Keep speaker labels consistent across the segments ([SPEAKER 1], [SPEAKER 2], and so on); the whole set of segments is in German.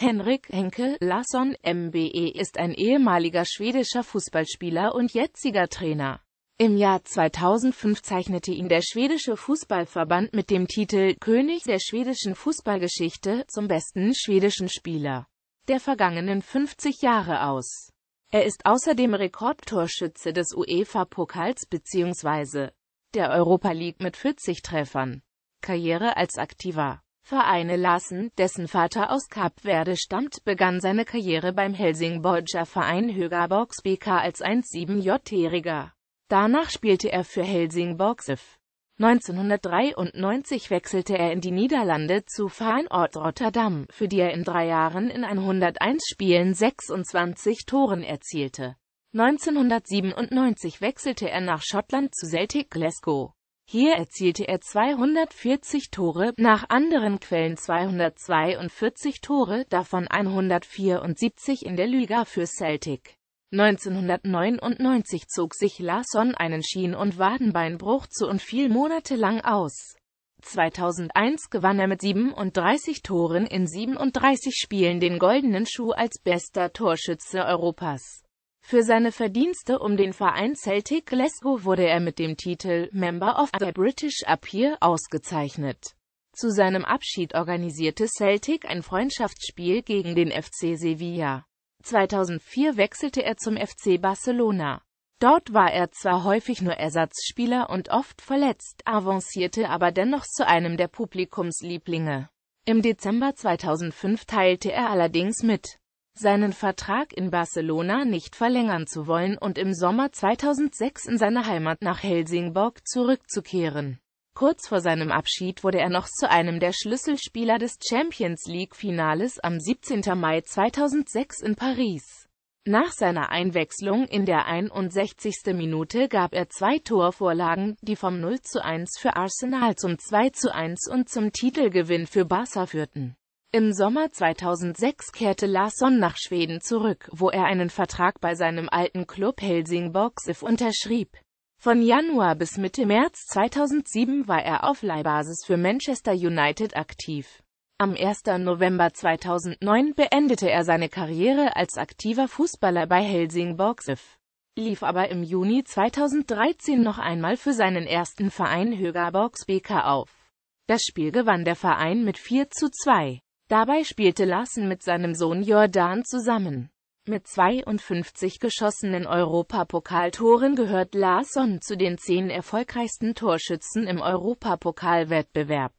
[SPEAKER 1] Henrik Henke Larsson MBE ist ein ehemaliger schwedischer Fußballspieler und jetziger Trainer. Im Jahr 2005 zeichnete ihn der schwedische Fußballverband mit dem Titel König der schwedischen Fußballgeschichte zum besten schwedischen Spieler der vergangenen 50 Jahre aus. Er ist außerdem Rekordtorschütze des UEFA-Pokals bzw. der Europa League mit 40 Treffern. Karriere als Aktiver Vereine lassen, dessen Vater aus Kap Verde stammt, begann seine Karriere beim Helsingborger Verein Högaborgs BK als 17 j jähriger Danach spielte er für Helsingborg SIF. 1993 wechselte er in die Niederlande zu Feyenoord Rotterdam, für die er in drei Jahren in 101 Spielen 26 Toren erzielte. 1997 wechselte er nach Schottland zu Celtic Glasgow. Hier erzielte er 240 Tore, nach anderen Quellen 242 Tore, davon 174 in der Liga für Celtic. 1999 zog sich Larsson einen Schien- und Wadenbeinbruch zu und fiel monatelang aus. 2001 gewann er mit 37 Toren in 37 Spielen den Goldenen Schuh als bester Torschütze Europas. Für seine Verdienste um den Verein Celtic Glasgow wurde er mit dem Titel Member of the British Appear ausgezeichnet. Zu seinem Abschied organisierte Celtic ein Freundschaftsspiel gegen den FC Sevilla. 2004 wechselte er zum FC Barcelona. Dort war er zwar häufig nur Ersatzspieler und oft verletzt, avancierte aber dennoch zu einem der Publikumslieblinge. Im Dezember 2005 teilte er allerdings mit, seinen Vertrag in Barcelona nicht verlängern zu wollen und im Sommer 2006 in seine Heimat nach Helsingborg zurückzukehren. Kurz vor seinem Abschied wurde er noch zu einem der Schlüsselspieler des Champions League-Finales am 17. Mai 2006 in Paris. Nach seiner Einwechslung in der 61. Minute gab er zwei Torvorlagen, die vom 0 zu 1 für Arsenal zum 2 zu 1 und zum Titelgewinn für Barca führten. Im Sommer 2006 kehrte Larsson nach Schweden zurück, wo er einen Vertrag bei seinem alten Club Helsingborg SIF unterschrieb. Von Januar bis Mitte März 2007 war er auf Leihbasis für Manchester United aktiv. Am 1. November 2009 beendete er seine Karriere als aktiver Fußballer bei Helsingborg SIF, lief aber im Juni 2013 noch einmal für seinen ersten Verein Högaborgs BK auf. Das Spiel gewann der Verein mit 4 zu 2. Dabei spielte Larsen mit seinem Sohn Jordan zusammen. Mit 52 geschossenen Europapokaltoren gehört Larsson zu den zehn erfolgreichsten Torschützen im Europapokalwettbewerb.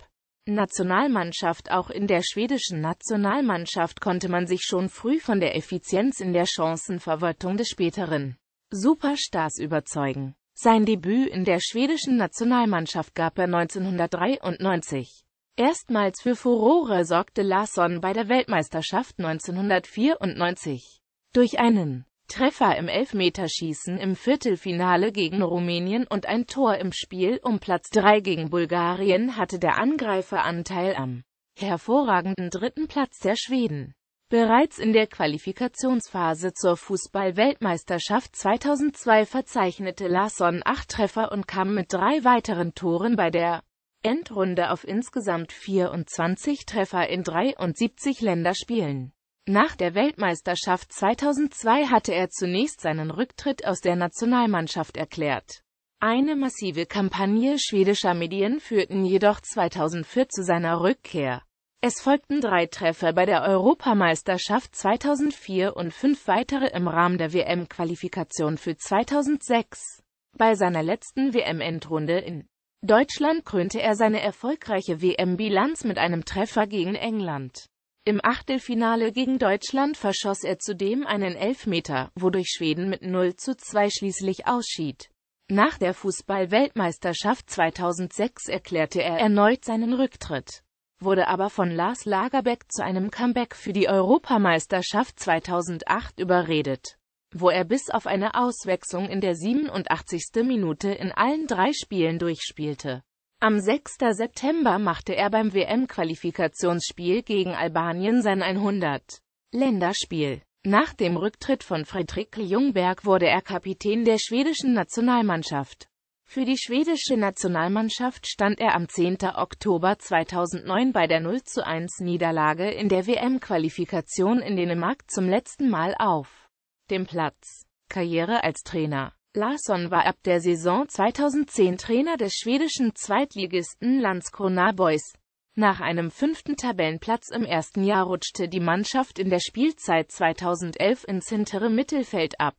[SPEAKER 1] Nationalmannschaft Auch in der schwedischen Nationalmannschaft konnte man sich schon früh von der Effizienz in der Chancenverwaltung des späteren Superstars überzeugen. Sein Debüt in der schwedischen Nationalmannschaft gab er 1993. Erstmals für Furore sorgte Larsson bei der Weltmeisterschaft 1994. Durch einen Treffer im Elfmeterschießen im Viertelfinale gegen Rumänien und ein Tor im Spiel um Platz 3 gegen Bulgarien hatte der Angreifer Anteil am hervorragenden dritten Platz der Schweden. Bereits in der Qualifikationsphase zur Fußball-Weltmeisterschaft 2002 verzeichnete Larsson acht Treffer und kam mit drei weiteren Toren bei der Endrunde auf insgesamt 24 Treffer in 73 Länderspielen. Nach der Weltmeisterschaft 2002 hatte er zunächst seinen Rücktritt aus der Nationalmannschaft erklärt. Eine massive Kampagne schwedischer Medien führten jedoch 2004 zu seiner Rückkehr. Es folgten drei Treffer bei der Europameisterschaft 2004 und fünf weitere im Rahmen der WM-Qualifikation für 2006. Bei seiner letzten WM-Endrunde in Deutschland krönte er seine erfolgreiche WM-Bilanz mit einem Treffer gegen England. Im Achtelfinale gegen Deutschland verschoss er zudem einen Elfmeter, wodurch Schweden mit 0 zu 2 schließlich ausschied. Nach der Fußball-Weltmeisterschaft 2006 erklärte er erneut seinen Rücktritt, wurde aber von Lars Lagerbeck zu einem Comeback für die Europameisterschaft 2008 überredet wo er bis auf eine Auswechslung in der 87. Minute in allen drei Spielen durchspielte. Am 6. September machte er beim WM-Qualifikationsspiel gegen Albanien sein 100. Länderspiel. Nach dem Rücktritt von Fredrik Ljungberg wurde er Kapitän der schwedischen Nationalmannschaft. Für die schwedische Nationalmannschaft stand er am 10. Oktober 2009 bei der 0 1 Niederlage in der WM-Qualifikation in Dänemark zum letzten Mal auf dem Platz. Karriere als Trainer Larsson war ab der Saison 2010 Trainer des schwedischen Zweitligisten Landskrona Boys. Nach einem fünften Tabellenplatz im ersten Jahr rutschte die Mannschaft in der Spielzeit 2011 ins hintere Mittelfeld ab.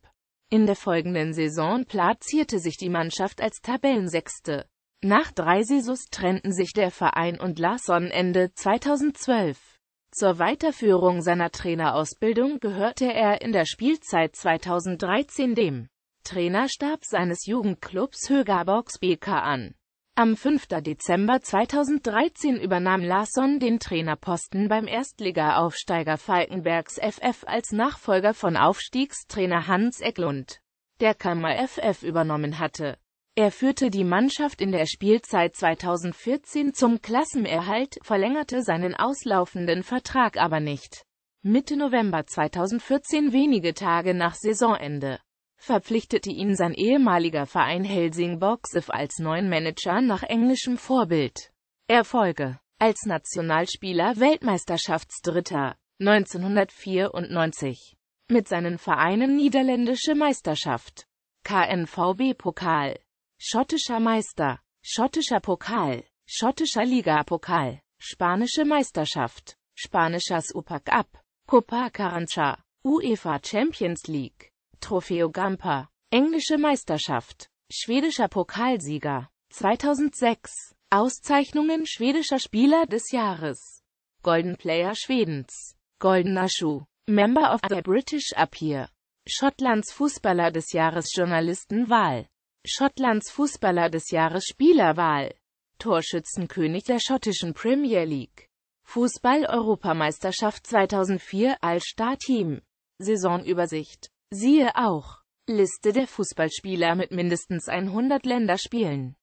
[SPEAKER 1] In der folgenden Saison platzierte sich die Mannschaft als Tabellensechste. Nach drei Saisons trennten sich der Verein und Larsson Ende 2012. Zur Weiterführung seiner Trainerausbildung gehörte er in der Spielzeit 2013 dem Trainerstab seines Jugendclubs Högaborgs BK an. Am 5. Dezember 2013 übernahm Larsson den Trainerposten beim Erstliga-Aufsteiger Falkenbergs FF als Nachfolger von Aufstiegstrainer Hans Eklund, der Kammer FF übernommen hatte. Er führte die Mannschaft in der Spielzeit 2014 zum Klassenerhalt, verlängerte seinen auslaufenden Vertrag aber nicht. Mitte November 2014, wenige Tage nach Saisonende, verpflichtete ihn sein ehemaliger Verein Helsingborg als neuen Manager nach englischem Vorbild. Erfolge Als Nationalspieler Weltmeisterschaftsdritter 1994 mit seinen Vereinen Niederländische Meisterschaft, KNVB-Pokal schottischer Meister, schottischer Pokal, schottischer Ligapokal, spanische Meisterschaft, spanischer Super Cup, Copa Carancha, UEFA Champions League, Trofeo Gampa, englische Meisterschaft, schwedischer Pokalsieger, 2006, Auszeichnungen schwedischer Spieler des Jahres, Golden Player Schwedens, Goldener Schuh, Member of the British Appear, Schottlands Fußballer des Jahres Journalistenwahl. Schottlands Fußballer des Jahres Spielerwahl. Torschützenkönig der schottischen Premier League. Fußball-Europameisterschaft 2004 All-Star-Team. Saisonübersicht. Siehe auch Liste der Fußballspieler mit mindestens 100 Länderspielen